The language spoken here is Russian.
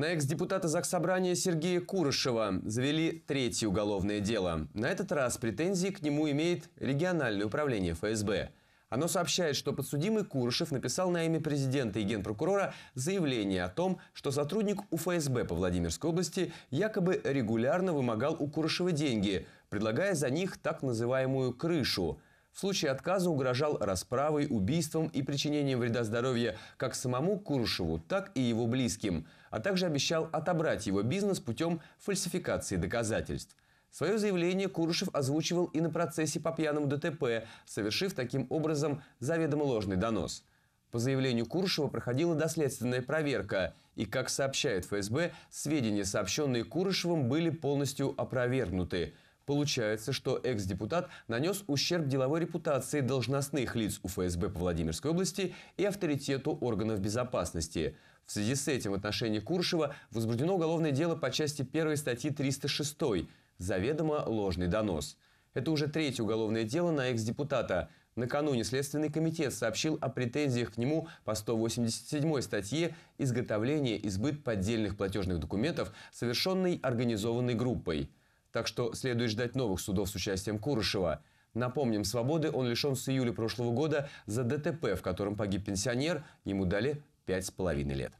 На экс-депутата Заксобрания Сергея Курышева завели третье уголовное дело. На этот раз претензии к нему имеет региональное управление ФСБ. Оно сообщает, что подсудимый Курышев написал на имя президента и генпрокурора заявление о том, что сотрудник УФСБ по Владимирской области якобы регулярно вымогал у Курышева деньги, предлагая за них так называемую «крышу», в случае отказа угрожал расправой, убийством и причинением вреда здоровья как самому Курушеву, так и его близким, а также обещал отобрать его бизнес путем фальсификации доказательств. Свое заявление Курушев озвучивал и на процессе по пьяному ДТП, совершив таким образом заведомо ложный донос. По заявлению Куршева проходила доследственная проверка, и, как сообщает ФСБ, сведения, сообщенные Курышевым, были полностью опровергнуты – Получается, что экс-депутат нанес ущерб деловой репутации должностных лиц УФСБ по Владимирской области и авторитету органов безопасности. В связи с этим в отношении Куршева возбуждено уголовное дело по части 1 статьи 306 «Заведомо ложный донос». Это уже третье уголовное дело на экс-депутата. Накануне Следственный комитет сообщил о претензиях к нему по 187 статье «Изготовление избыт поддельных платежных документов, совершенной организованной группой». Так что следует ждать новых судов с участием Курышева. Напомним, свободы он лишен с июля прошлого года за ДТП, в котором погиб пенсионер. Ему дали пять с половиной лет.